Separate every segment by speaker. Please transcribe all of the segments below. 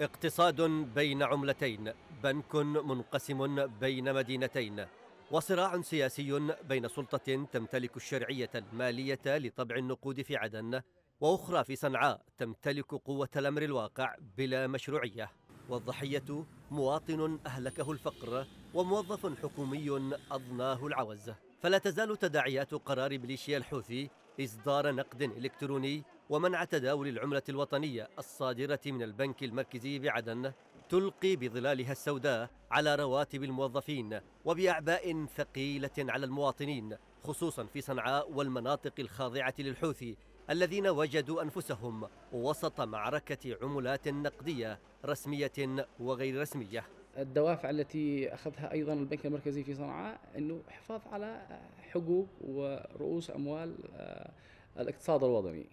Speaker 1: اقتصاد بين عملتين بنك منقسم بين مدينتين وصراع سياسي بين سلطة تمتلك الشرعية المالية لطبع النقود في عدن وأخرى في صنعاء تمتلك قوة الأمر الواقع بلا مشروعية والضحية مواطن أهلكه الفقر وموظف حكومي أضناه العوز فلا تزال تداعيات قرار ميليشيا الحوثي إصدار نقد إلكتروني ومنع تداول العملة الوطنية الصادرة من البنك المركزي بعدن تلقي بظلالها السوداء على رواتب الموظفين وبأعباء ثقيلة على المواطنين خصوصا في صنعاء والمناطق الخاضعة للحوثي الذين وجدوا أنفسهم وسط معركة عملات نقدية رسمية وغير رسمية
Speaker 2: الدوافع التي اخذها ايضا البنك المركزي في صنعاء انه حفاظ على
Speaker 1: حقوق ورؤوس اموال آه، الاقتصاد الوطني.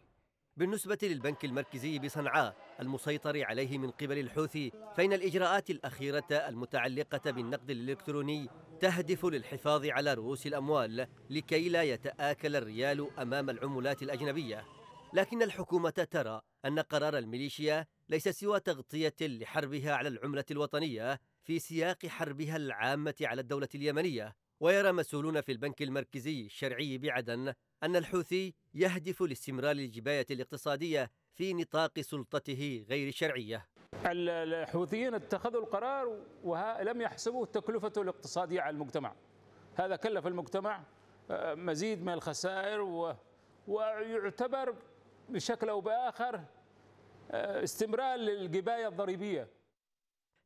Speaker 1: بالنسبة للبنك المركزي بصنعاء المسيطر عليه من قبل الحوثي فإن الإجراءات الأخيرة المتعلقة بالنقد الإلكتروني تهدف للحفاظ على رؤوس الأموال لكي لا يتآكل الريال أمام العملات الأجنبية لكن الحكومة ترى أن قرار الميليشيا ليس سوى تغطية لحربها على العملة الوطنية في سياق حربها العامة على الدولة اليمنية ويرى مسؤولون في البنك المركزي الشرعي بعدن أن الحوثي يهدف لاستمرار الجباية الاقتصادية في نطاق سلطته غير الشرعية
Speaker 2: الحوثيين اتخذوا القرار ولم يحسبوا تكلفته الاقتصادية على المجتمع هذا كلف المجتمع آه، مزيد من الخسائر و... ويعتبر بشكل أو بآخر آه، استمرار
Speaker 1: للجباية الضريبية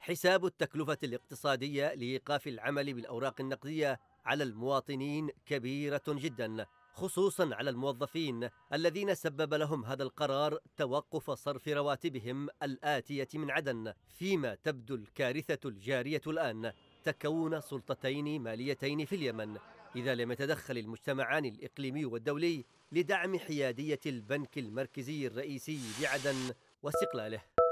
Speaker 1: حساب التكلفة الاقتصادية لإيقاف العمل بالأوراق النقدية على المواطنين كبيرة جدا خصوصا على الموظفين الذين سبب لهم هذا القرار توقف صرف رواتبهم الآتية من عدن فيما تبدو الكارثة الجارية الآن تكون سلطتين ماليتين في اليمن إذا لم يتدخل المجتمعان الإقليمي والدولي لدعم حيادية البنك المركزي الرئيسي بعدن واستقلاله